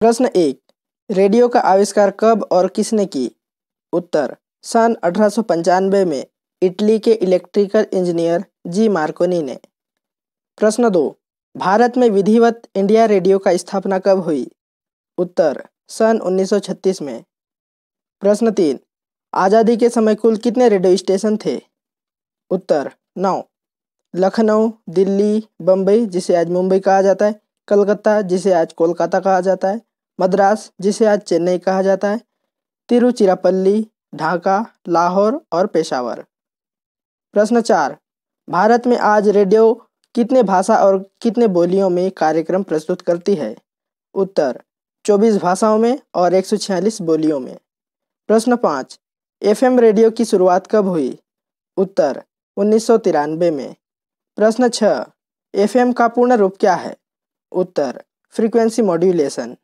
प्रश्न एक रेडियो का आविष्कार कब और किसने की उत्तर सन अठारह में इटली के इलेक्ट्रिकल इंजीनियर जी मार्कोनी ने प्रश्न दो भारत में विधिवत इंडिया रेडियो का स्थापना कब हुई उत्तर सन 1936 में प्रश्न तीन आज़ादी के समय कुल कितने रेडियो स्टेशन थे उत्तर नौ लखनऊ दिल्ली बम्बई जिसे आज मुंबई कहा जाता है कलकत्ता जिसे आज कोलकाता कहा जाता है मद्रास जिसे आज चेन्नई कहा जाता है तिरुचिरापल्ली ढाका लाहौर और पेशावर प्रश्न चार भारत में आज रेडियो कितने भाषा और कितने बोलियों में कार्यक्रम प्रस्तुत करती है उत्तर 24 भाषाओं में और छियालीस बोलियों में प्रश्न पाँच एम रेडियो की शुरुआत कब हुई उत्तर उन्नीस में प्रश्न छः एम का पूर्ण रूप क्या है उत्तर फ्रीक्वेंसी मॉड्यूलेशन